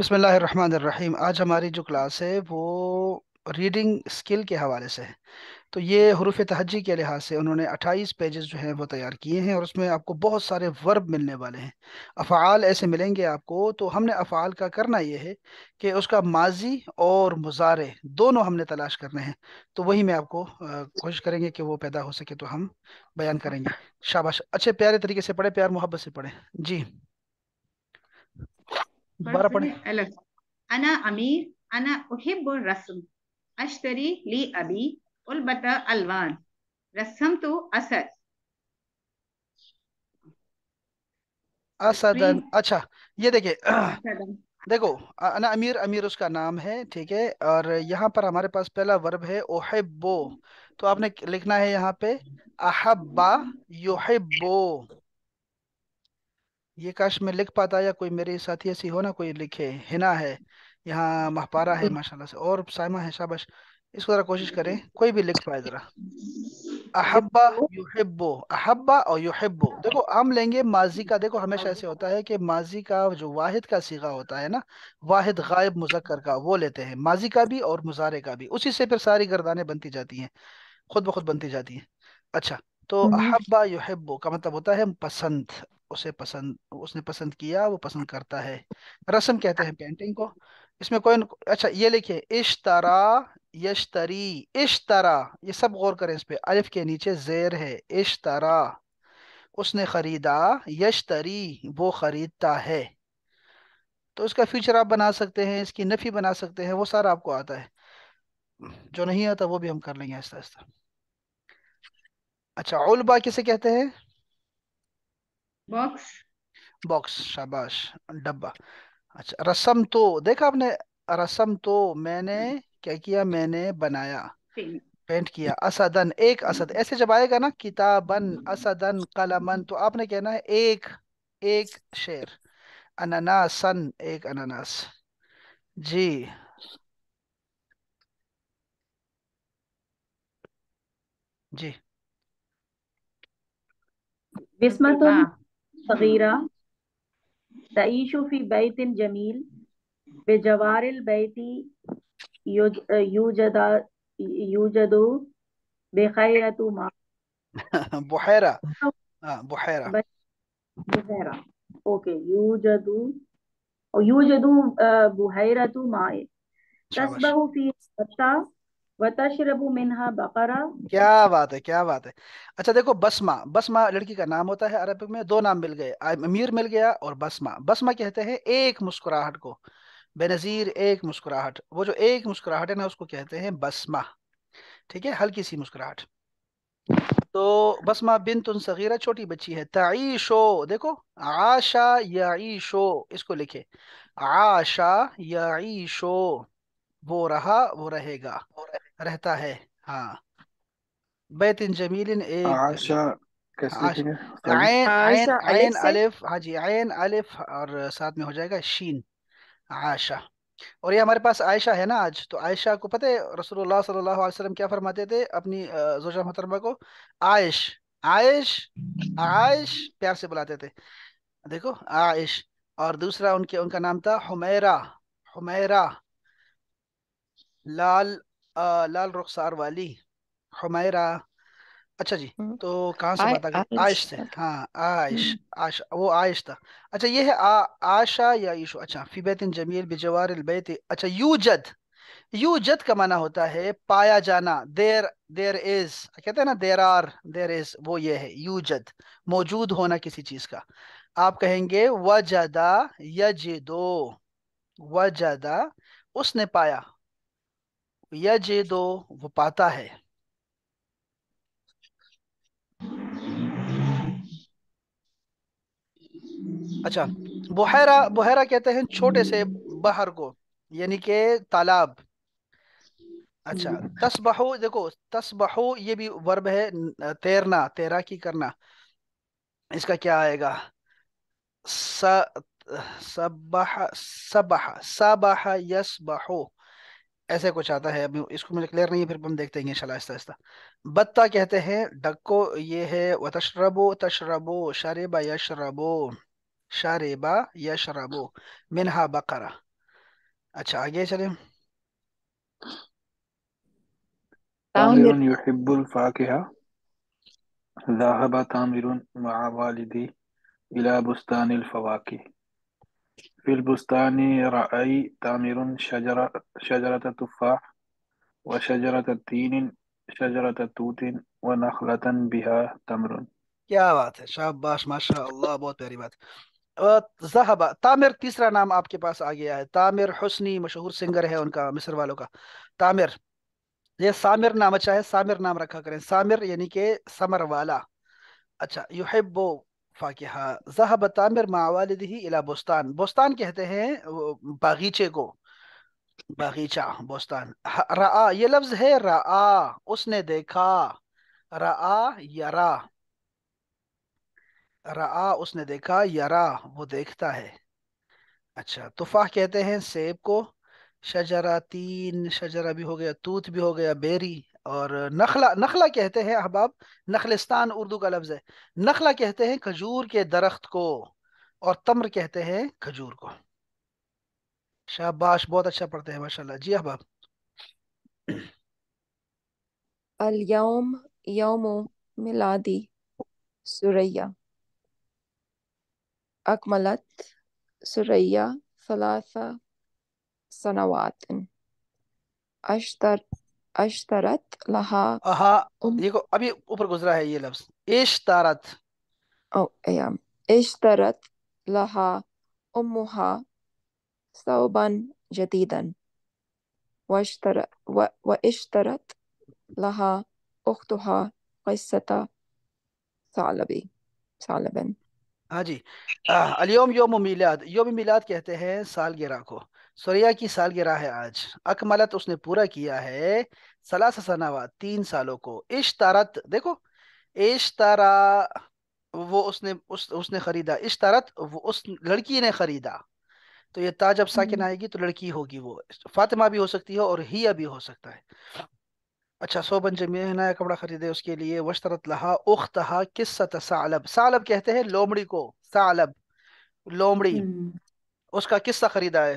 بسم اللہ الرحمن الرحیم آج ہماری جو کلاس ہے وہ ریڈنگ اسکل کے حوالے سے ہے تو یہ حروف تہجی کے لحاظ سے انہوں نے اٹھائیس پیجز جو ہیں وہ تیار کیے ہیں اور اس میں آپ کو بہت سارے ورب ملنے والے ہیں افعال ایسے ملیں گے آپ کو تو ہم نے افعال کا کرنا یہ ہے کہ اس کا ماضی اور مزارے دونوں ہم نے تلاش کرنے ہیں تو وہی میں آپ کو کوشش کریں گے کہ وہ پیدا ہو سکے تو ہم بیان کریں گے شاباش اچھے پیارے طریقے سے پڑھیں پیار محبت سے پڑھیں جی بارہ انا امیر انا احب الرسم اشتری لی ابی البتا الوان رسم تو اسد اسدن اچھا یہ دیکھیں دیکھو انا امیر امیر اس کا نام ہے ٹھیک ہے اور یہاں پر ہمارے پاس پہلا ورب ہے اوہبو تو آپ نے لکھنا ہے یہاں پہ احبا یحبو یہ کاش میں لکھ پاتا یا کوئی میرے ساتھی ایسی ہو نا کوئی لکھے ہنا ہے یہاں مہپارہ ہے ماشاءاللہ سے اور سائمہ ہے شابش اس کو ذرا کوشش کریں کوئی بھی لکھ پائے ذرا احبا یحبو احبا اور یحبو دیکھو ہم لیں گے ماضی کا دیکھو ہمیشہ ایسے ہوتا ہے کہ ماضی کا جو واحد کا سیگا ہوتا ہے نا واحد غائب مذکر کا وہ لیتے ہیں ماضی کا بھی اور مزارے کا بھی اسی سے پھر ساری گردانیں بنتی جاتی ہیں خود بخود بنتی جاتی ہیں اچھا تو احبا یحبو کا مطلب ہوتا ہے پسند اسے پسند اس نے پسند کیا وہ پسند کرتا ہے رسم کہتے ہیں پینٹنگ کو اس میں کوئی اچھا یہ لکھے اشترا یشتری اشترا یہ سب غور کریں اس پہ الف کے نیچے زیر ہے اشترا اس نے خریدا یشتری وہ خریدتا ہے تو اس کا فیوچر آپ بنا سکتے ہیں اس کی نفی بنا سکتے ہیں وہ سارا آپ کو آتا ہے جو نہیں آتا وہ بھی ہم کر لیں گے آہستہ آہستہ اچھا علبا کسے کہتے ہیں باکس باکس شاباش ڈبا اچھا رسم تو دیکھا آپ نے رسم تو میں نے کیا کیا میں نے بنایا پینٹ کیا نا اسدن قلمن تو اناناس جی جی صغيرة تعيش في بيت جميل بجوار البيت يوجد يوجد بخيرة ما بحيرة آه، بحيرة بحيرة أوكي يوجد يوجد آه، بحيرة ماء تسبح في البتة بقرا کیا بات ہے کیا بات ہے اچھا دیکھو بسما بسما لڑکی کا نام ہوتا ہے عربی میں دو نام مل گئے امیر مل گیا اور بسما بسما ہیں ایک مسکراہٹ کو بے نظیر ایک مسکراہٹ وہ جو ایک مسکراہٹ ہے نا اس کو کہتے ہیں ٹھیک ہے ہلکی سی مسکراہٹ تو بسما ان صغیرہ چھوٹی بچی ہے تعیشو دیکھو عاشا یا عیشو اس کو لکھے عاشا یعیشو وہ رہا وہ رہے گا رہتا ہے ہاں بیت ہاں جی الف اور ساتھ میں ہو جائے گا شین عائشہ اور یہ ہمارے پاس عائشہ ہے نا آج تو عائشہ کو پتہ رسول اللہ صلی اللہ علیہ وسلم کیا فرماتے تھے اپنی زوجہ محترمہ کو عائش عائش عائش پیار سے بلاتے تھے دیکھو عائش اور دوسرا ان کے ان کا نام تھا حمیرہ حمیرہ لال لال رخسار والی حمیرہ اچھا جی تو کہاں سے بات آ گئی آئش سے ہاں آئش آئش آش وہ آئش تھا اچھا یہ ہے آ آشا یا ایشو اچھا فی بیت جمیل بجوار البیت اچھا یوجد یوجد کا معنی ہوتا ہے پایا جانا دیر دیر از کہتے ہیں نا دیر آر دیر از وہ یہ ہے یوجد موجود ہونا کسی چیز کا آپ کہیں گے وجدا یجدو وجدا اس نے پایا جے دو وہ پاتا ہے اچھا بحیرہ بحیرہ کہتے ہیں چھوٹے سے بہر کو یعنی کہ تالاب اچھا تسبحو دیکھو تسبحو یہ بھی ورب ہے تیرنا تیرا کی کرنا اس کا کیا آئے گا سبح سبح سبح یسبحو ایسے کچھ آتا ہے ابھی اس کو مجھے کلیئر نہیں ہے پھر ہم دیکھتے ہیں انشاءاللہ آہستہ آہستہ بتا کہتے ہیں ڈکو یہ ہے وتشربو تشربو شاربا یشربو شاربا یشربو منہا بقرا اچھا آگے چلیں تامرون يحب الفاكهة ذهب تامرون مع والدي إلى بستان الفواكه في البستان رأي تامر شجرة, شجرة تفاح وشجرة تين شجرة توت ونخلة بها تمر کیا بات ہے شاباش ماشاء اللہ بہت پیاری بات زہبہ تامر تیسرا نام آپ کے پاس آ گیا ہے تامر حسنی مشہور سنگر ہے ان کا مصر والوں کا تامر یہ سامر نام اچھا ہے سامر نام رکھا کریں سامر یعنی کہ سمر والا اچھا یحبو تامر مع والده الی بستان بستان کہتے ہیں باغیچے کو باغیچہ بستان را یہ لفظ ہے را اس نے دیکھا را یرا را اس نے دیکھا یرا وہ دیکھتا ہے اچھا تفاح کہتے ہیں سیب کو شجرا تین شجرا بھی ہو گیا توت بھی ہو گیا بیری اور نخلا نخلا کہتے ہیں احباب نخلستان اردو کا لفظ ہے نخلا کہتے ہیں کھجور کے درخت کو اور تمر کہتے ہیں کھجور کو شاباش بہت اچھا پڑھتے ہیں ماشاءاللہ جی احباب الیوم یوم ملادی سریا اکملت سریا سنوات اشترت اشترت لہا اہا دیکھو ابھی اوپر گزرا ہے یہ لفظ اشترت اشترت لہا امہا سوبن جدیدن و اشترت لہا اختہا قصتا سالبی سالبن ہاں جی الیوم یوم میلاد یوم میلاد کہتے ہیں سالگرہ کو سوریا کی سالگرہ ہے آج اکملت اس نے پورا کیا ہے سلاس ثناوا تین سالوں کو اشتارت دیکھو اشتارا وہ اس نے اس, اس نے خریدا اشتارت وہ اس لڑکی نے خریدا تو یہ تاج اب ساکن آئے گی تو لڑکی ہوگی وہ فاطمہ بھی ہو سکتی ہے اور ہیا بھی ہو سکتا ہے اچھا سو بن نیا کپڑا خریدے اس کے لیے وشترت لہا اختہا قصہ سالب سالب کہتے ہیں لومڑی کو سالب لومڑی اس کا قصہ خریدا ہے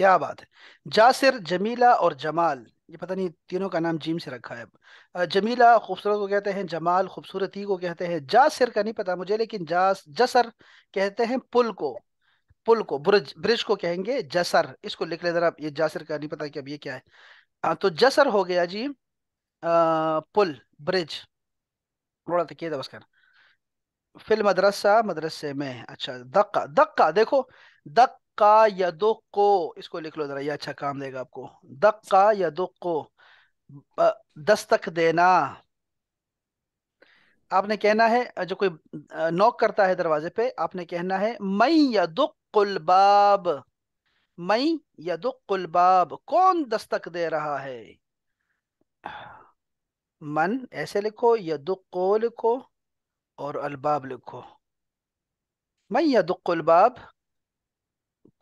کیا بات ہے جاسر جمیلہ اور جمال یہ پتہ نہیں تینوں کا نام جیم سے رکھا ہے جمیلہ خوبصورت کو کہتے ہیں جمال خوبصورتی کو کہتے ہیں جاسر کا نہیں پتہ مجھے لیکن جاس جسر کہتے ہیں پل کو پل کو برج برج کو کہیں گے جسر اس کو لکھ لے ذرا یہ جاسر کا نہیں پتہ کہ اب یہ کیا ہے تو جسر ہو گیا جی پل برج تھوڑا تو کہ بس کرنا فلم مدرسہ مدرسے میں اچھا دکا دکا دیکھو دق دقا یا دقو اس کو لکھ لو ذرا یہ اچھا کام دے گا آپ کو دقا یا دقو دستک دینا آپ نے کہنا ہے جو کوئی نوک کرتا ہے دروازے پہ آپ نے کہنا ہے میں یا دکھ ال باب مئی یا کون دستک دے رہا ہے من ایسے لکھو یا لکھو اور الباب لکھو میں یا الباب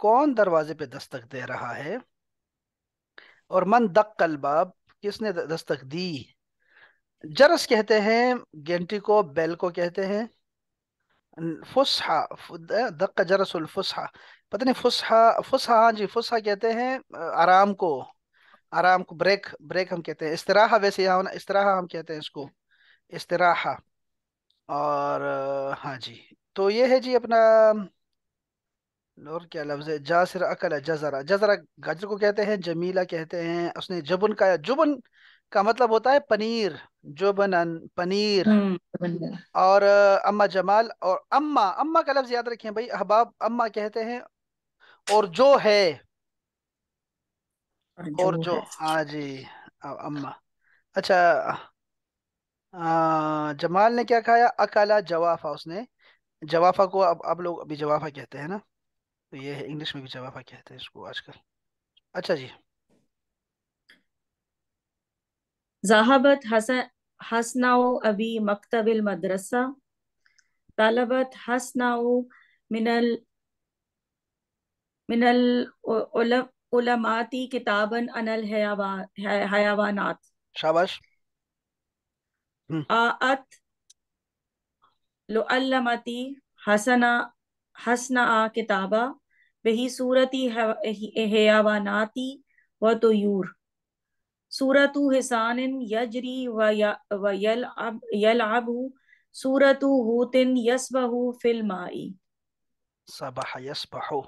کون دروازے پہ دستک دے رہا ہے اور من دق الباب کس نے دستک دی جرس کہتے ہیں گینٹی کو بیل کو کہتے ہیں فسحا دق جرس الفسحا پتہ نہیں فسحا فسحا ہاں جی فسحا کہتے ہیں آرام کو آرام کو بریک بریک ہم کہتے ہیں استراحہ ویسے یہاں ہونا استراحہ ہم کہتے ہیں اس کو استراحہ اور ہاں جی تو یہ ہے جی اپنا اور کیا لفظ ہے جاسر اکل جزرا جزرا گجر کو کہتے ہیں جمیلہ کہتے ہیں اس نے جبن کا جبن کا مطلب ہوتا ہے پنیر جبن پنیر ہاں، اور اما جمال اور اما اما کا لفظ یاد رکھیں بھائی احباب اما کہتے ہیں اور جو ہے اور جو ہاں جی اما اچھا جمال نے کیا کھایا اکالا جوافا اس نے جوافا کو اب اب لوگ ابھی جوافا کہتے ہیں نا تو یہ ہے انگلش میں بھی جوافا کہتے ہیں اس کو آج کل اچھا جی ذہبت حسنا ابی مکتب المدرسہ طالبت حسنا من ال من ال علماتی کتابا ان الحیوانات شاباش آت لعلمتی حسنا حسن آ کتابہ بہی صورتی حیاواناتی و تو یور صورت حسان یجری و یل اب صورت ہوتن یس بہ فل صبح یس بہو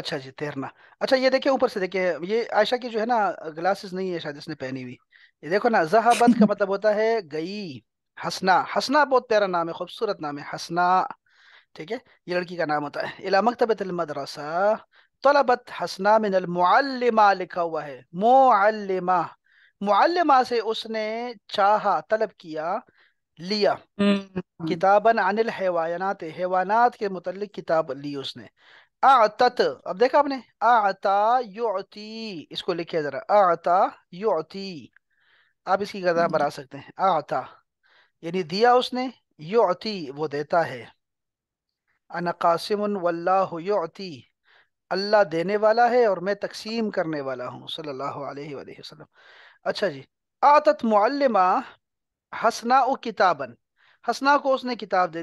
اچھا جی تیرنا اچھا یہ دیکھیں اوپر سے دیکھیں یہ عائشہ کی جو ہے نا گلاسز نہیں ہے شاید اس نے پہنی ہوئی یہ دیکھو نا زہابت کا مطلب ہوتا ہے گئی حسنا حسنا بہت پیارا نام ہے خوبصورت نام ہے حسنا ٹھیک ہے یہ لڑکی کا نام ہوتا ہے الا مکتبۃ المدرسہ طلبت حسنا من المعلمہ لکھا ہوا ہے معلمہ معلمہ سے اس نے چاہا طلب کیا لیا عن الحیوانات حیوانات کے متعلق کتاب لی اس نے اعتت اب دیکھا آپ نے اعتا یعتی اس کو لکھے ذرا اعتا یعتی آپ اس کی غذا بنا سکتے ہیں اعتا یعنی دیا اس نے یعتی وہ دیتا ہے انا قاسم واللہ یعطی اللہ دینے والا ہے اور میں تقسیم کرنے والا ہوں صلی اللہ علیہ وآلہ وسلم اچھا جی آتت معلمہ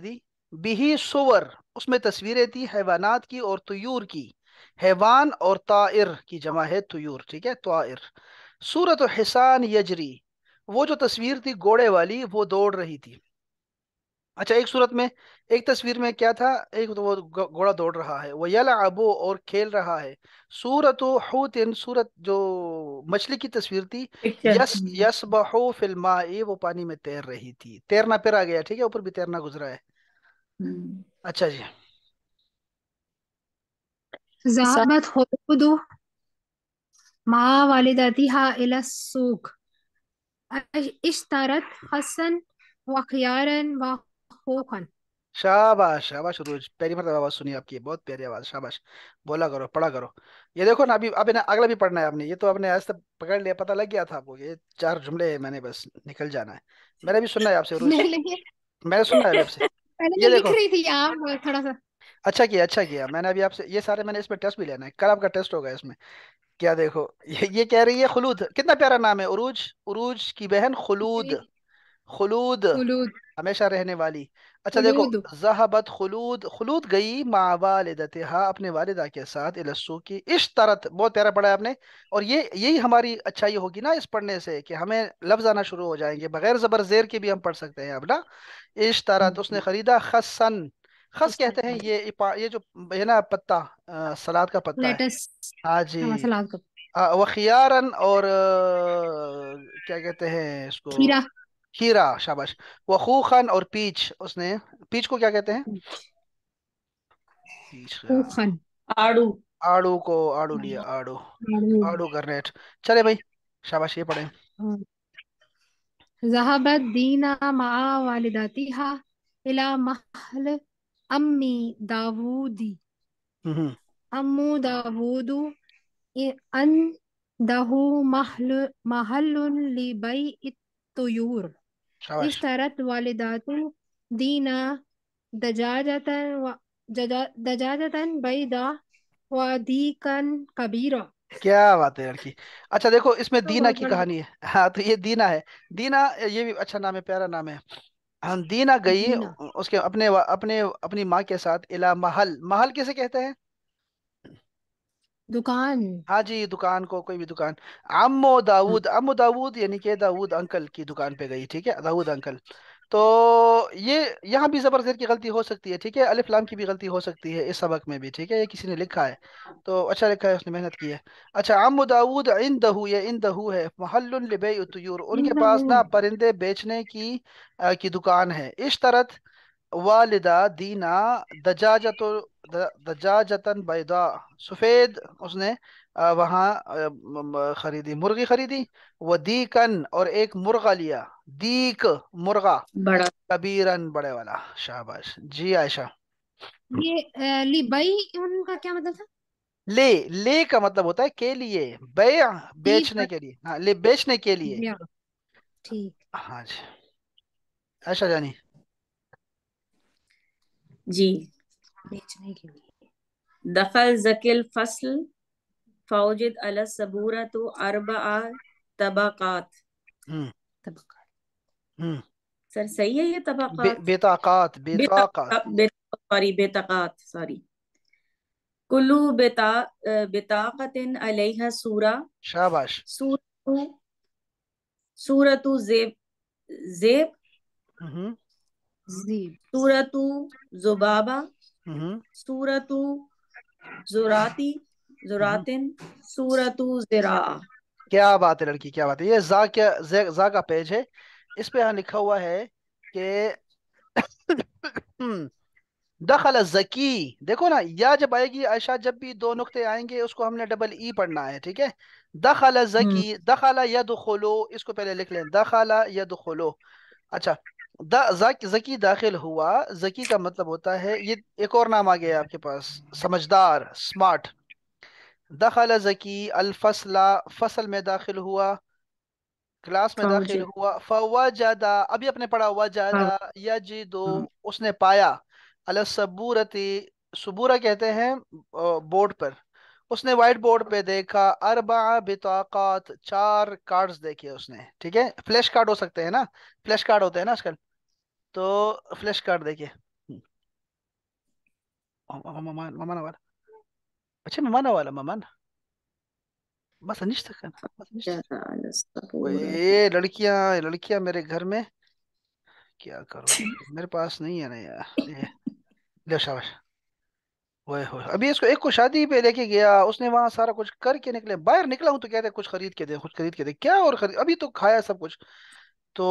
دی بہی سور اس میں تصویریں تھی حیوانات کی اور طیور کی حیوان اور طائر کی جمع ہے ٹھیک ہے طائر و حسان یجری وہ جو تصویر تھی گوڑے والی وہ دوڑ رہی تھی اچھا ایک صورت میں ایک تصویر میں کیا تھا ایک تو وہ گھوڑا دوڑ رہا ہے وہ یلا ابو اور کھیل رہا ہے سورت و حوتن یعنی سورت جو مچھلی کی تصویر تھی یس یس بہو فلما وہ پانی میں تیر رہی تھی تیرنا پھر آ گیا ٹھیک ہے اوپر بھی تیرنا گزرا ہے اچھا جی زابت خود ما والدتها الى السوق اشترت حسن وخيارا وخوخا آواز سنی آپ کی اچھا کیا اچھا کیا میں نے یہ سارے ٹیسٹ بھی لینا ہے کل آپ کا ٹیسٹ ہوگا اس میں کیا دیکھو یہ کہہ رہی ہے خلود کتنا پیارا نام ہے عروج عروج کی بہن خلود خلود خلود ہمیشہ رہنے والی اچھا دیکھو زہابت خلود خلود گئی اپنے والدہ کے ساتھ اشترت بہت پیارا پڑھا ہے آپ نے اور یہ یہی ہماری اچھائی ہوگی نا اس پڑھنے سے کہ ہمیں لفظ آنا شروع ہو جائیں گے بغیر زبر زیر کے بھی ہم پڑھ سکتے ہیں اب نا اشترت اس نے جی۔ خریدا خسن خس کہتے ہیں یہ جو نا پتا سلاد کا پتا ہاں جی ہاں، وخیارن اور کیا کہتے ہیں اس کو ہیرا شاباش وہ خوخن اور پیچ اس نے پیچ کو کیا کہتے ہیں پیچ خوخن آڑو آڑو کو آڑو لیا آڑو آڑو گرنیٹ چلے بھائی شاباش یہ پڑھیں ذہبت دینا مع والداتها الى محل امی داوودی امو داوودو ان دہو محل محل لبیع الطیور والدات دینا دجاجتن بیدا و دیکن کیا بات ہے لڑکی اچھا دیکھو اس میں دینا کی کہانی ہے ہاں تو یہ دینا ہے دینا یہ بھی اچھا نام ہے پیارا نام ہے دینا گئی اس کے اپنے اپنے اپنی ماں کے ساتھ الا محل محل کیسے کہتے ہیں دکان ہاں جی دکان کو کوئی بھی دکان امو ہاں۔ داود امو داود یعنی کہ داود انکل کی دکان پہ گئی ٹھیک ہے داود انکل تو یہ یہاں بھی زبر زیر کی غلطی ہو سکتی ہے ٹھیک ہے الف لام کی بھی غلطی ہو سکتی ہے اس سبق میں بھی ٹھیک ہے یہ کسی نے لکھا ہے تو اچھا لکھا ہے اس نے محنت کی ہے اچھا امو داود عندہ یہ عندہ ہے محل لبیع الطیور ان کے پاس نا پرندے بیچنے کی کی دکان ہے اشترت والدہ دینا دجاجت دجاجتن بیدا سفید اس نے وہاں خریدی مرغی خریدی وہ دیکن اور ایک مرغا لیا دیک مرغا بڑا کبیرن بڑے والا شاباش جی عائشہ یہ لی بائی ان کا کیا مطلب تھا لے لے کا مطلب ہوتا ہے کے لیے بیع بیچنے کے لیے ہاں لے بیچنے کے لیے ٹھیک ہاں جی عائشہ جانی جی بیچنے کے لیے دخل زکل فصل فوجد علی الصبورت اربع طبقات طبقات سر صحیح ہے یہ طبقات بے طاقات بے طاقات سوری بے طاقات سوری کلو بتا بطاقت علیہ سورا شاباش سورت سورت زیب زیب سورت سورت سورت کیا بات ہے لڑکی کیا بات ہے یہ زا کا پیج ہے اس پہ یہاں لکھا ہوا ہے کہ دخل زکی دیکھو نا یا جب آئے گی عائشہ جب بھی دو نقطے آئیں گے اس کو ہم نے ڈبل ای پڑھنا ہے ٹھیک ہے دخل زکی دخل یدخلو اس کو پہلے لکھ لیں دخل یدخلو اچھا دا داخل ہوا زکی کا مطلب ہوتا ہے یہ ایک اور نام آ گیا آپ کے پاس سمجھدار اسمارٹ دخل زکی الفصل فصل میں داخل ہوا کلاس میں داخل ہوا فا جادا ابھی اپنے پڑھا ہوا جادا یا جی دو اس نے پایا الصبورتی سبورہ کہتے ہیں بورڈ پر اس نے وائٹ بورڈ پہ دیکھا اربع بطاقات چار کارڈز دیکھے اس نے ٹھیک ہے فلیش کارڈ ہو سکتے ہیں نا فلیش کارڈ ہوتے ہیں نا آج کل تو فلش کارڈ اچھا، میرے گھر میں کیا کرو میرے پاس نہیں ہے اس کو ایک شادی پہ لے کے گیا اس نے وہاں سارا کچھ کر کے نکلے باہر نکلا ہوں تو کہتے کچھ خرید کے دے کچھ خرید کے دے کیا اور ابھی تو کھایا سب کچھ تو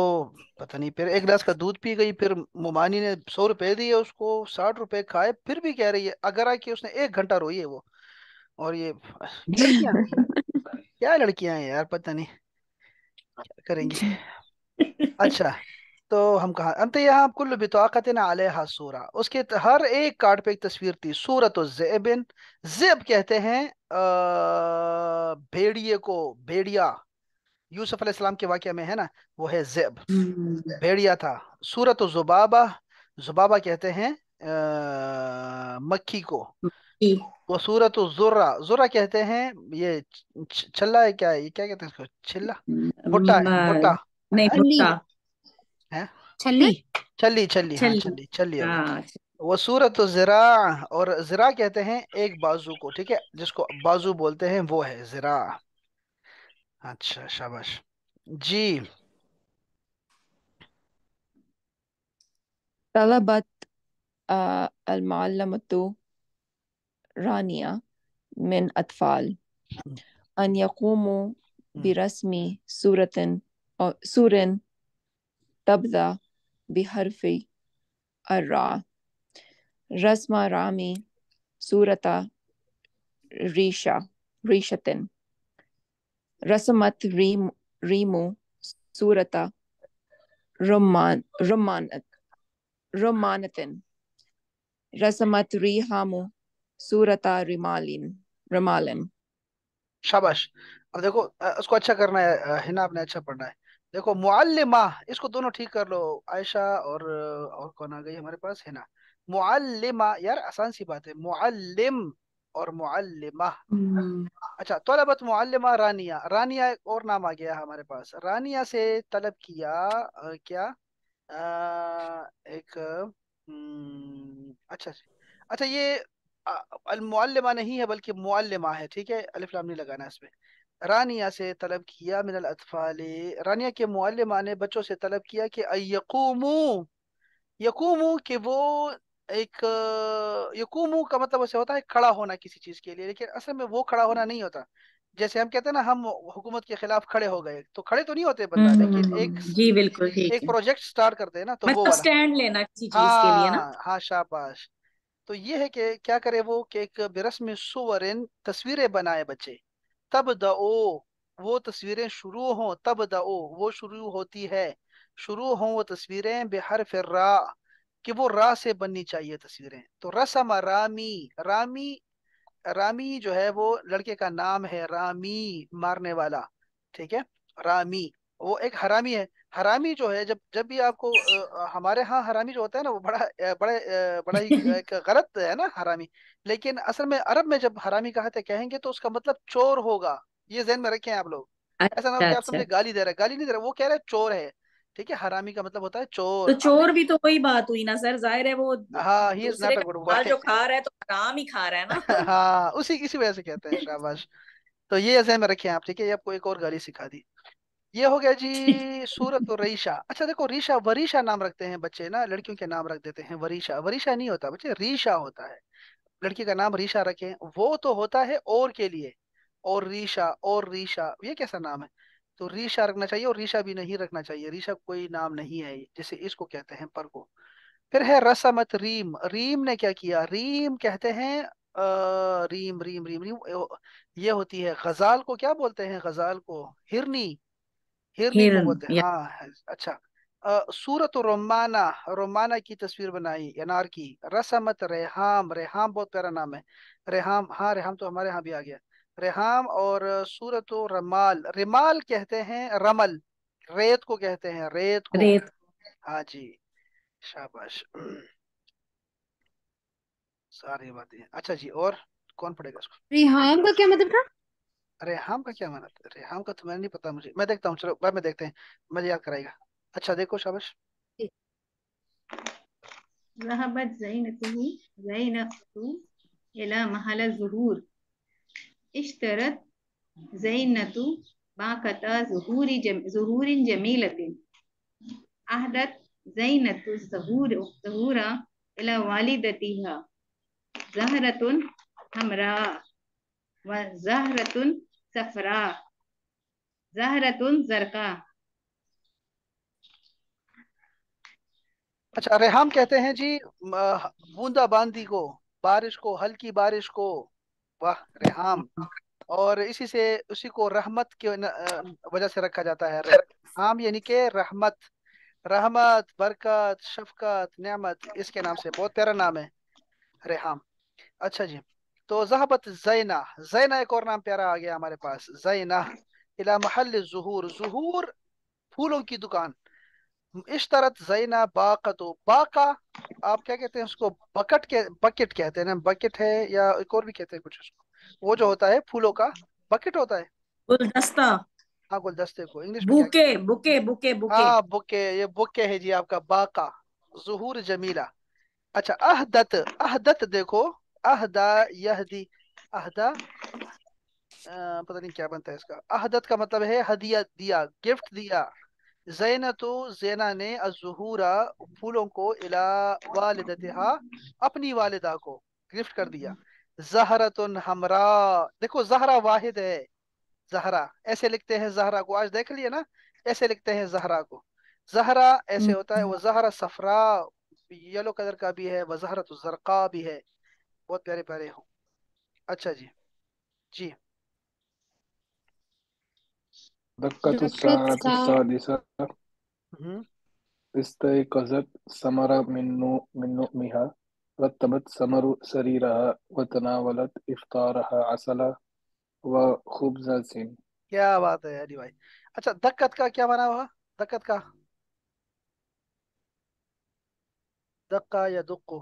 پتہ نہیں پھر ایک گلاس کا دودھ پی گئی پھر ممانی نے سو روپے دیے اس کو ساٹھ روپے کھائے پھر بھی کہہ رہی ہے اگر کہ اس نے ایک گھنٹہ روئی ہے وہ اور یہ کیا لڑکیاں ہیں یار پتہ نہیں کریں گے اچھا تو ہم کہا انت یہاں کل طاقت علیہ آلے اس کے ہر ایک کارڈ پہ ایک تصویر تھی سورت و زیبن زیب کہتے ہیں بھیڑیے کو بھیڑیا یوسف علیہ السلام کے واقعہ میں ہے نا وہ ہے زیب بھیڑیا تھا سورت و زبابہ زبابا کہتے ہیں مکھی کو وہ سورت کہتے ہیں یہ چھلا ہے کیا یہ کیا کہتے ہیں اس کو چھلی چھلی چھلی چھلی وہ سورت و زرا اور زرا کہتے ہیں ایک بازو کو ٹھیک ہے جس کو بازو بولتے ہیں وہ ہے زرا আচ্ছা সাবাস জি طلبت المعلمة رانيا من أطفال أن يقوموا برسم سورة سور تبدأ بحرف الراء رسم رامي سورة ريشة ريشة رسمت ریم ریمو سورتا رمان رمانت رمانتن رسمت ریحامو سورتا ریمالین رمالن شاباش اب دیکھو اس کو اچھا کرنا ہے ہنا آپ نے اچھا پڑھنا ہے دیکھو معلمہ اس کو دونوں ٹھیک کر لو عائشہ اور اور کون آ گئی ہمارے پاس ہنا معلمہ یار آسان سی بات ہے معلم اور معلمہ اچھا طلبت معلمہ رانیہ رانیہ ایک اور نام آ گیا ہمارے پاس رانیہ سے طلب کیا کیا ایک اچھا اچھا یہ المعلمہ نہیں ہے بلکہ معلمہ ہے ٹھیک ہے الف لام نہیں لگانا اس میں رانیہ سے طلب کیا من الاطفال رانیہ کے معلمہ نے بچوں سے طلب کیا کہ ایقومو یقومو کہ وہ ایک یقوم کا مطلب اسے ہوتا ہے کھڑا ہونا کسی چیز کے لیے لیکن اصل میں وہ کھڑا ہونا نہیں ہوتا جیسے ہم کہتے ہیں نا ہم حکومت کے خلاف کھڑے ہو گئے تو کھڑے تو نہیں ہوتے بندہ لیکن ایک جی، جی، ایک جی۔ پروجیکٹ سٹارٹ کرتے ہیں نا تو وہ مطلب سٹینڈ لینا کسی چیز کے لیے نا ہاں،, ہاں شاباش تو یہ ہے کہ کیا کرے وہ کہ ایک برسم سورن تصویریں بنائے بچے تب دا او وہ تصویریں شروع ہوں تب دا او وہ شروع ہوتی ہے شروع ہوں وہ تصویریں بحرف را کہ وہ را سے بننی چاہیے تصویریں تو رسم رامی رامی رامی جو ہے وہ لڑکے کا نام ہے رامی مارنے والا ٹھیک ہے رامی وہ ایک حرامی ہے حرامی جو ہے جب جب بھی آپ کو ہمارے ہاں حرامی جو ہوتا ہے نا وہ بڑا بڑے بڑا ہی غلط ہے نا حرامی لیکن اصل میں عرب میں جب کہیں کہتے تو اس کا مطلب چور ہوگا یہ ذہن میں رکھے ہیں آپ لوگ ایسا نہ ہو آپ سمجھے گالی دے رہا ہے گالی نہیں دے رہا وہ کہہ رہے چور ہے ٹھیک ہے حرامی کا مطلب ہوتا ہے چور تو چور بھی تو وہی بات ہوئی نا سر ظاہر ہے وہ ہاں دوسرے کا مال جو کھا رہا ہے تو حرام ہی کھا رہا ہے نا ہاں اسی اسی وجہ سے کہتے ہیں شاباش تو یہ ذہن میں رکھے آپ ٹھیک ہے یہ آپ کو ایک اور گالی سکھا دی یہ ہو گیا جی سورت اور ریشا اچھا دیکھو ریشا وریشا نام رکھتے ہیں بچے نا لڑکیوں کے نام رکھ دیتے ہیں وریشا وریشا نہیں ہوتا بچے ریشا ہوتا ہے لڑکی کا نام ریشا رکھیں وہ تو ہوتا ہے اور کے لیے اور ریشا اور ریشا یہ کیسا نام ہے تو ریشا رکھنا چاہیے اور ریشا بھی نہیں رکھنا چاہیے ریشا کوئی نام نہیں ہے اس کو کو کہتے ہیں پر پھر ہے رسمت ریم ریم نے کیا کیا ream ream ream ream ream کہتے ہیں یہ ہوتی ہے غزال کو کیا بولتے ہیں غزال کو ہرنی ہرنی بولتے ہیں ہاں اچھا سورت رومانہ رومانا رومانا کی تصویر بنائی انار کی رسمت ریحام ریحام بہت پیارا نام ہے ریحام ہاں ریحام تو ہمارے ہاں بھی آ گیا ریحام اور سورت و رمال رمال کہتے ہیں رمل ریت کو کہتے ہیں ریت کو ریت ہاں جی شاباش ساری باتیں اچھا جی اور کون پڑے گا اس کو ریحام کا کیا مطلب تھا ریحام کا کیا مانا مطلب تھا ریحام کا تو میں نہیں پتا مجھے میں دیکھتا ہوں چلو بھائی میں دیکھتے ہیں مجھے یاد کرائے گا اچھا دیکھو شاباش ذهبت زينته زينة إلى محل الزرور اشترت زینت باقتا ظہور جم جمیلت اہدت زینت الظہور ظہورا الی والدتها زہرت ہمرا و زہرت صفرا زہرت زرقا اچھا ریحام کہتے ہیں جی بوندہ باندی کو بارش کو ہلکی بارش کو واہ رحام اور اسی سے اسی کو رحمت کی وجہ سے رکھا جاتا ہے یعنی کہ رحمت رحمت برکت شفقت نعمت اس کے نام سے بہت پیارا نام ہے ریحام اچھا جی تو زہبت زینا زینا ایک اور نام پیارا آ گیا ہمارے پاس زینا الی محل ظہور ظہور پھولوں کی دکان اشترت زینہ باقا تو باقا آپ کیا کہتے ہیں اس کو بکٹ کے بکٹ کہتے ہیں بکٹ ہے یا ایک اور بھی کہتے ہیں کچھ اس کو وہ جو ہوتا ہے پھولوں کا بکٹ ہوتا ہے گلدستہ ہاں گلدستے کو English bouquet bouquet bouquet bouquet ہاں بوکے یہ بوکے ہے جی آپ کا باقا ظہور جمیلہ اچھا اہدت اہدت دیکھو اہدا یہدی اہدا پتہ نہیں کیا بنتا ہے اس کا اہدت کا مطلب ہے ہدیہ دیا گفٹ دیا زینت و زینا نے پھولوں کو الا اپنی والدہ کو گفٹ کر دیا زہرت زہرا واحد ہے زہرا ایسے لکھتے ہیں زہرا کو آج دیکھ لیے نا ایسے لکھتے ہیں زہرا کو زہرا ایسے ہوتا ہے وہ زہرا سفرا یلو کلر کا بھی ہے وہ زہرت زرقا بھی ہے بہت پیارے پیارے ہوں اچھا جی جی دقت الساعة السادسة استيقظت سمرة من نو من نومها رتبت سمر سريرها وتناولت افطارها عسلا وخبز سين کیا بات ہے علی بھائی اچھا دقت کا کیا معنی ہوا دقت کا دقا یا دقو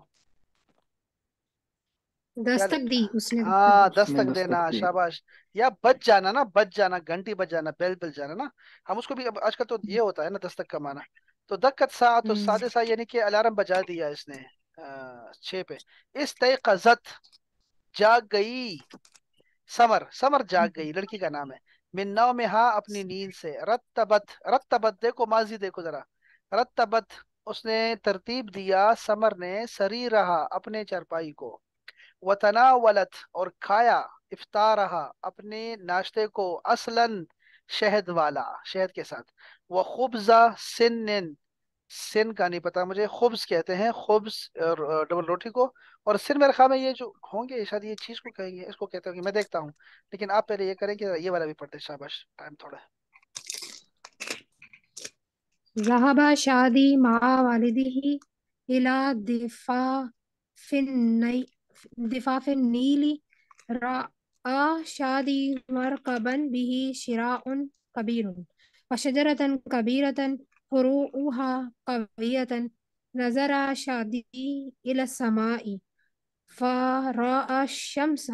دستک دی اس نے ہاں دستک دینا شاباش یا بچ جانا نا بچ جانا گھنٹی بچ جانا بیل بل جانا نا ہم اس کو بھی آج کل تو یہ ہوتا ہے نا دستک کا معنی تو دکت سا تو سادے سا یعنی کہ الارم بجا دیا اس نے چھ پہ اس تئے قزت جاگ گئی سمر سمر جاگ گئی لڑکی کا نام ہے من نو میں ہاں اپنی نیند سے رتبت رتبت دیکھو ماضی دیکھو ذرا رتبت اس نے ترتیب دیا سمر نے سری رہا اپنے چرپائی کو وتناولت اور کھایا افطار رہا اپنے ناشتے کو اصلاً شہد والا شہد کے ساتھ وہ خبز سن سن کا نہیں پتا مجھے خبز کہتے ہیں خبز ڈبل روٹی کو اور سن میرے خواہ میں یہ جو ہوں گے شاید یہ چیز کو کہیں گے اس کو کہتے ہوں گے میں دیکھتا ہوں لیکن آپ پہلے یہ کریں کہ یہ والا بھی پڑھتے شابش ٹائم تھوڑا ہے رہبا شادی ماں والدی ہی الہ دفاع فن نئی دفاف نیلی را شادی مرقبن بھی شراء کبیر وشجرتن کبیرتن فروعها قویتا نظر شادی الى السماء فراء الشمس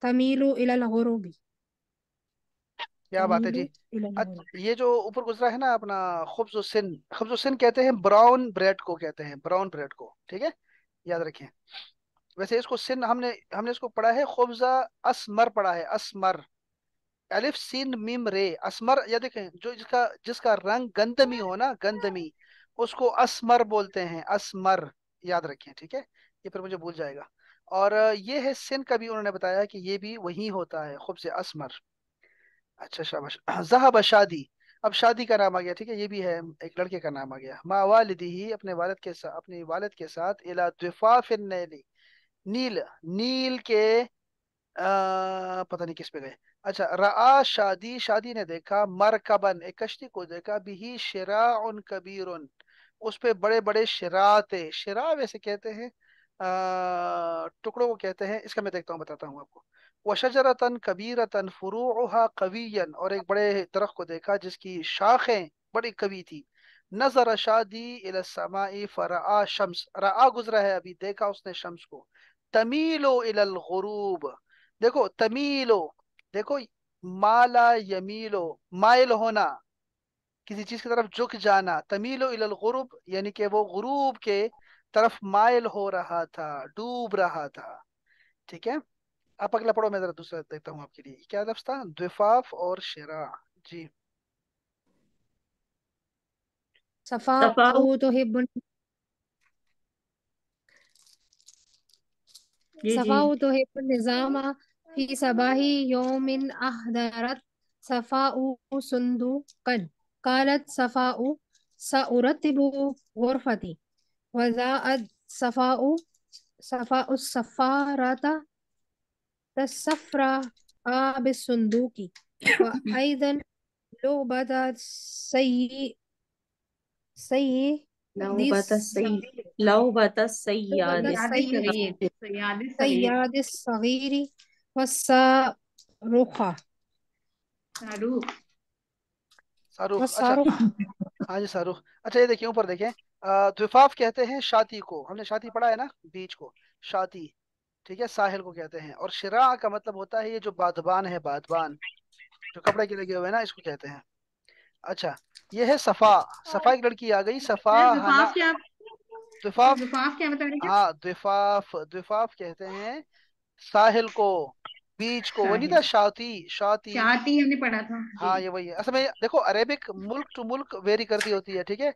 تمیل الى الغروب کیا بات ہے جی اچھا، یہ جو اوپر گزرا ہے نا اپنا خبز و سن خبز و سن کہتے ہیں براؤن بریڈ کو کہتے ہیں براؤن بریڈ کو ٹھیک ہے یاد رکھیں ویسے اس کو سن ہم نے ہم نے اس کو پڑھا ہے خوبزہ اسمر پڑھا ہے اسمر اسمر الف سین میم رے یا دیکھیں جو جس کا جس کا رنگ گندمی ہو نا گندمی اس کو اسمر بولتے ہیں اسمر یاد رکھیں ٹھیک ہے یہ پھر مجھے بھول جائے گا اور یہ ہے سن کا بھی انہوں نے بتایا کہ یہ بھی وہی ہوتا ہے سے اسمر اچھا شابش زہب شادی اب شادی کا نام آ گیا ٹھیک ہے یہ بھی ہے ایک لڑکے کا نام آ گیا ماں والدی اپنے والد کے ساتھ اپنے والد کے ساتھ نیل نیل کے پتہ نہیں کس پہ گئے اچھا را شادی شادی نے دیکھا مرکبن ایک کشتی کو دیکھا بھی شرا ان کبیر اس پہ بڑے بڑے شرا تھے شرا ویسے کہتے ہیں ٹکڑوں کو کہتے ہیں اس کا میں دیکھتا ہوں بتاتا ہوں آپ کو وشجرتن کبیرتن فروحا قوین اور ایک بڑے درخت کو دیکھا جس کی شاخیں بڑی قوی تھی نظر شادی الاسمائی فرآ شمس رآ گزرا ہے ابھی دیکھا اس نے شمس کو تمیلو الی الغروب دیکھو تمیلو دیکھو مالا یمیلو مائل ہونا کسی چیز کی طرف جھک جانا تمیلو الی الغروب یعنی کہ وہ غروب کے طرف مائل ہو رہا تھا ڈوب رہا تھا ٹھیک ہے آپ اگلا پڑھو میں ذرا دوسرا دیکھتا ہوں آپ کے لیے کیا لفظ تھا دفاف اور شرا جی صفا تو ہی صفا تو ہے نظام فی صباحی یوم احدرت صفا سندو قد قالت صفا سأرتب غرفتي وزاءت صفاء صفاء الصفارة تصفرا آب الصندوق وأيضا لعبة سيء سيء سوار ہاں جی ساروخ اچھا یہ دیکھیے اوپر دیکھیں دفاف کہتے ہیں شاتی کو ہم نے شاتی پڑھا ہے نا بیچ کو شاتی ٹھیک ہے ساحل کو کہتے ہیں اور شراء کا مطلب ہوتا ہے یہ جو بادبان ہے بادبان جو کپڑے کے لگے ہوئے ہیں نا اس کو کہتے ہیں اچھا یہ ہے صفا صفا ایک لڑکی آ گئی صفا دفاف ہاں یہ وہی میں دیکھو عربک ملک ٹو ملک ویری کرتی ہوتی ہے ٹھیک ہے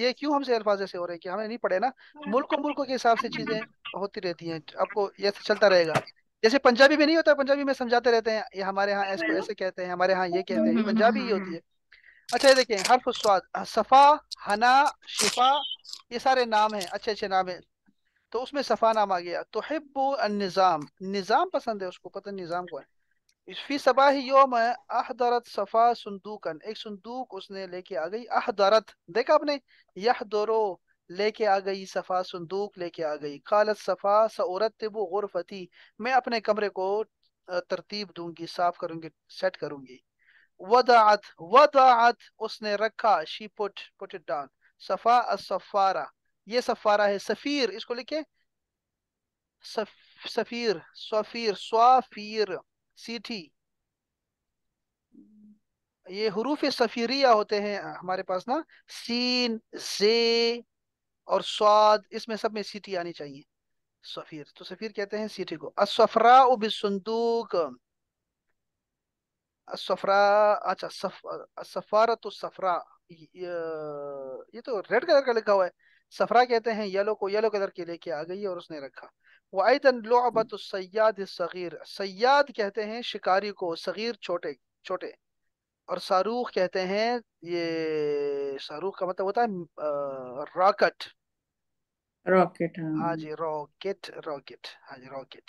یہ کیوں ہم سے الفاظ ایسے ہو رہے ہیں کہ ہم نے نہیں پڑھے نا ملک و ملکوں کے حساب سے چیزیں ہوتی رہتی ہیں آپ کو یہ چلتا رہے گا جیسے پنجابی میں نہیں ہوتا پنجابی میں سمجھاتے رہتے ہیں یہ ہمارے ہاں, ہاں۔ ایسے کہتے ہیں ہمارے ہاں یہ کہتے ہیں پنجابی ہی ہوتی ہے اچھا دیکھیں حرف السواد صفا ہنا شفا یہ سارے نام ہیں اچھے اچھے نام ہیں تو اس میں صفا نام آ گیا تو ہے اس کو کو پتہ نظام ہے فی صفا یوم صفا سندوکن ایک صندوق اس نے لے کے آ گئی اہدارت دیکھا اپنے یہ دورو لے کے آ گئی صفا صندوق لے کے آ گئی صفا صفا غرفتی میں اپنے کمرے کو ترتیب دوں گی صاف کروں گی سیٹ کروں گی وضعت وضعت اس نے رکھا شی پٹ صفا سفا یہ سفارا ہے سفیر اس کو لکھے یہ حروف سفیریہ ہوتے ہیں ہمارے پاس نا سین زے اور سواد اس میں سب میں سیٹھی آنی چاہیے سفیر تو سفیر کہتے ہیں سیٹھی کو بسندوق اچھا سفارت یہ تو ریڈ کلر کا لکھا ہوا ہے سفرا کہتے ہیں یلو کو یلو کلر کے لے کے آ گئی اور اس نے رکھا السَّيَّادِ صغیر سیاد کہتے ہیں شکاری کو صغیر چھوٹے چھوٹے اور ساروخ کہتے ہیں یہ ساروخ کا مطلب ہوتا ہے راکٹ راکٹ ہاں۔, ہاں جی راکٹ راکٹ ہاں جی راکٹ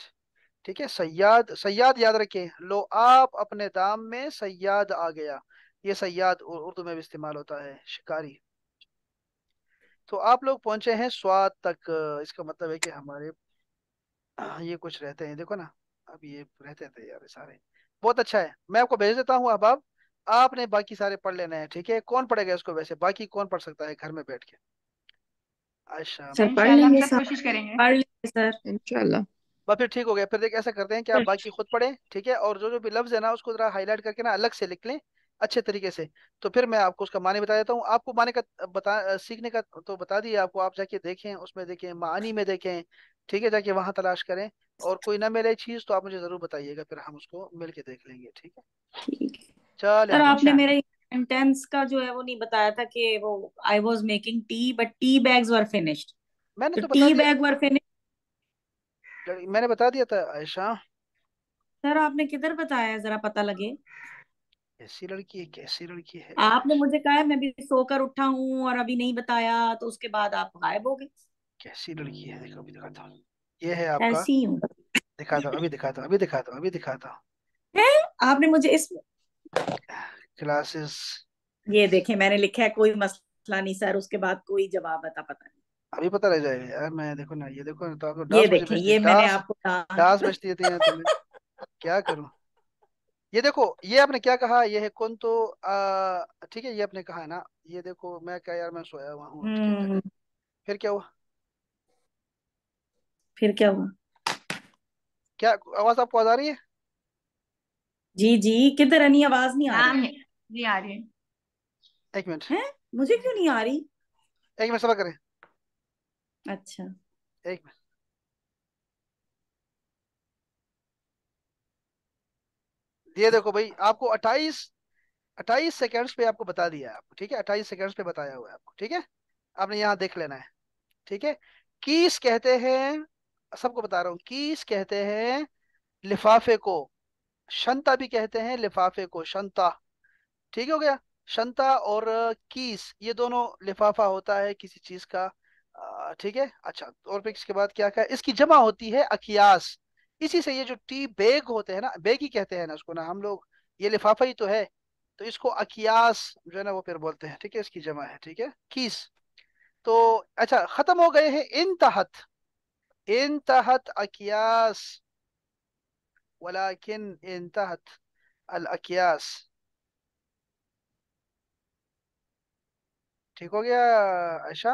ٹھیک ہے سیاد سیاد یاد رکھیں لو آپ اپنے دام میں سیاد آ گیا یہ سیاد اردو میں بھی استعمال ہوتا ہے شکاری تو آپ لوگ پہنچے ہیں سواد تک اس کا مطلب ہے کہ ہمارے یہ کچھ رہتے ہیں دیکھو نا اب یہ رہتے ہیں تیار سارے بہت اچھا ہے میں آپ کو بھیج دیتا ہوں احباب آپ نے باقی سارے پڑھ لینا ہے ٹھیک ہے کون پڑھے گا اس کو ویسے باقی کون پڑھ سکتا ہے گھر میں بیٹھ کے اچھا کوشش کریں گے بس پھر ٹھیک ہو گیا پھر دیکھ ایسا کرتے ہیں کہ آپ باقی خود پڑھیں ٹھیک ہے اور جو جو بھی لفظ ہے نا اس کو ذرا ہائی لائٹ کر کے نا الگ سے لکھ لیں اچھے طریقے سے تو پھر میں آپ کو اس کا معنی بتا دیتا ہوں آپ کو معنی کا بتا سیکھنے کا تو بتا دیے آپ کو آپ جا کے دیکھیں اس میں دیکھیں معنی میں دیکھیں ٹھیک ہے جا کے وہاں تلاش کریں اور کوئی نہ ملے چیز تو آپ مجھے ضرور بتائیے گا پھر ہم اس کو مل کے دیکھ لیں گے ٹھیک ہے چلو آپ نے میرا انٹینس کا جو ہے وہ نہیں بتایا تھا کہ وہ I was making tea but tea bags were finished میں نے تو ٹی بیگ ور فنشڈ میں نے بتا دیا تھا عائشہ سر آپ نے کدھر بتایا ذرا پتہ لگے کیسی لڑکی ہے کیسی لڑکی ہے آپ نے مجھے کہا میں بھی سو کر اٹھا ہوں اور ابھی نہیں بتایا تو اس کے بعد آپ غائب ہو گئے کیسی لڑکی ہے دیکھو ابھی دکھاتا ہوں یہ ہے آپ کا ایسی ہوں دکھاتا ہوں ابھی دکھاتا ہوں ابھی دکھاتا ہوں ابھی دکھاتا ہوں آپ نے مجھے اس کلاسز یہ دیکھیں میں نے لکھا ہے کوئی مسئلہ نہیں سر اس کے بعد کوئی جواب بتا پتا ہے ابھی پتہ رہ جائے گا میں دیکھو نا یہ دیکھو نا تو آپ یہ دیکھیں یہ میں نے آپ کو کہا ڈانس بجتی ہے تمہیں کیا کروں یہ دیکھو یہ آپ نے کیا کہا یہ ہے کون تو ٹھیک ہے یہ آپ نے کہا ہے نا یہ دیکھو میں کیا یار میں سویا ہوا ہوں پھر کیا ہوا پھر کیا ہوا کیا آواز آپ کو آواز آ رہی ہے جی جی کدھر ہے نہیں آواز نہیں آ رہی جی آ رہی ہے ایک منٹ مجھے کیوں نہیں آ رہی ایک منٹ سبق کریں اچھا ایک منٹ دیکھو بھائی آپ کو اٹھائیس اٹھائیس سیکنڈس پہ آپ کو بتا دیا آپ کو ٹھیک ہے اٹھائیس سیکنڈس پہ بتایا ہوا ہے آپ کو ٹھیک ہے آپ نے یہاں دیکھ لینا ہے ٹھیک ہے کیس کہتے ہیں سب کو بتا رہا ہوں کیس کہتے ہیں لفافے کو شنتا بھی کہتے ہیں لفافے کو شنتا ٹھیک ہو گیا شنتا اور کیس یہ دونوں لفافہ ہوتا ہے کسی چیز کا ٹھیک ہے اچھا اور پھر اس کے بعد کیا کہا اس کی جمع ہوتی ہے اکیاس اسی سے یہ جو ٹی بیگ ہوتے ہیں نا بیگ ہی کہتے ہیں نا اس کو نا ہم لوگ یہ لفافہ ہی تو ہے تو اس کو اکیاس جو ہے نا وہ پھر بولتے ہیں ٹھیک ہے اس کی جمع ہے ٹھیک ہے کیس تو اچھا ختم ہو گئے ہیں انتہت انتہت اکیاس ولیکن انتہت الاکیاس ٹھیک ہو گیا عائشہ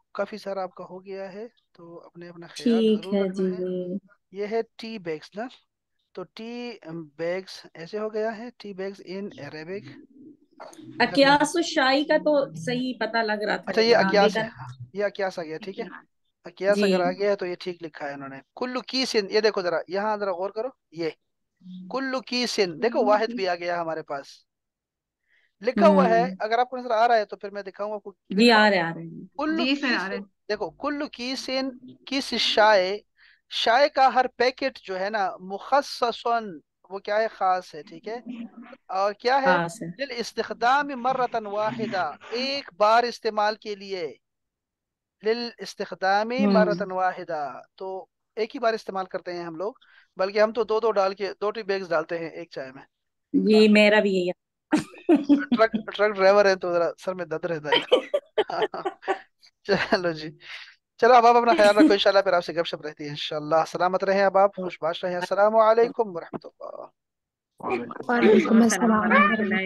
کافی سارا آپ کا ہو گیا ہے تو اپنے اپنا خیال ٹھیک جی۔ ہے یہ ہے ٹی بیگس نا تو ٹی بیگس ایسے ہو گیا ہے ٹی بیگس ان عربک اکیاس و شائی کا تو صحیح پتہ لگ رہا تھا اچھا یہ اکیاس ہے ہاں، یہ اکیاس آ گیا ٹھیک ہے اکیاس جی۔ اگر آ گیا ہے تو یہ ٹھیک لکھا ہے انہوں نے کلو کی سن یہ دیکھو ذرا یہاں ذرا غور کرو یہ کلو کی سن دیکھو واحد بھی آ گیا ہمارے پاس لکھا ہوا ہے اگر آپ کو نظر آ رہا ہے تو پھر میں دکھاؤں آپ گا دیکھو کل کس شائے کا ہر پیکٹ جو ہے نا وہ کیا ہے خاص ہے ٹھیک ہے اور کیا ہے دل استخدام مرتن واحدہ ایک بار استعمال کے لیے مرتن واحدہ تو ایک ہی بار استعمال کرتے ہیں ہم لوگ بلکہ ہم تو دو دو ڈال کے دو ٹی بیگز ڈالتے ہیں ایک چائے میں جی میرا بھی یہی ٹرک ٹرک ڈرائیور ہے تو ذرا سر میں درد رہتا ہے چلو جی چلو اب آپ اپنا خیال رکھو انشاءاللہ پھر آپ سے گپ شپ رہتی ہے انشاءاللہ سلامت رہیں اب آپ خوش باش رہیں السلام علیکم ورحمۃ اللہ وعلیکم السلام